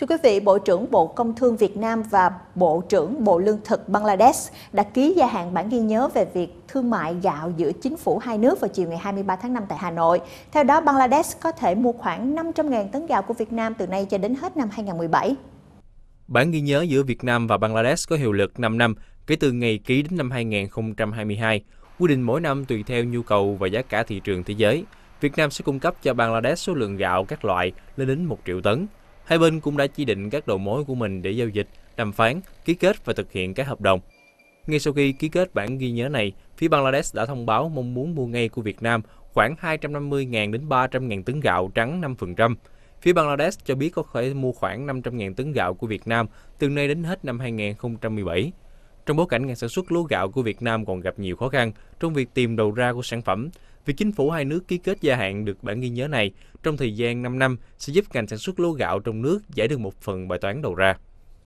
Thưa quý vị, Bộ trưởng Bộ Công Thương Việt Nam và Bộ trưởng Bộ Lương thực Bangladesh đã ký gia hạn bản ghi nhớ về việc thương mại gạo giữa chính phủ hai nước vào chiều ngày 23 tháng 5 tại Hà Nội. Theo đó, Bangladesh có thể mua khoảng 500.000 tấn gạo của Việt Nam từ nay cho đến hết năm 2017. Bản ghi nhớ giữa Việt Nam và Bangladesh có hiệu lực 5 năm kể từ ngày ký đến năm 2022, quy định mỗi năm tùy theo nhu cầu và giá cả thị trường thế giới. Việt Nam sẽ cung cấp cho Bangladesh số lượng gạo các loại lên đến 1 triệu tấn, Hai bên cũng đã chỉ định các đầu mối của mình để giao dịch, đàm phán, ký kết và thực hiện các hợp đồng. Ngay sau khi ký kết bản ghi nhớ này, phía Bangladesh đã thông báo mong muốn mua ngay của Việt Nam khoảng 250.000 đến 300.000 tấn gạo trắng 5%. Phía Bangladesh cho biết có thể mua khoảng 500.000 tấn gạo của Việt Nam từ nay đến hết năm 2017. Trong bối cảnh ngành sản xuất lúa gạo của Việt Nam còn gặp nhiều khó khăn trong việc tìm đầu ra của sản phẩm, Việc chính phủ hai nước ký kết gia hạn được bản ghi nhớ này trong thời gian 5 năm sẽ giúp ngành sản xuất lúa gạo trong nước giải được một phần bài toán đầu ra.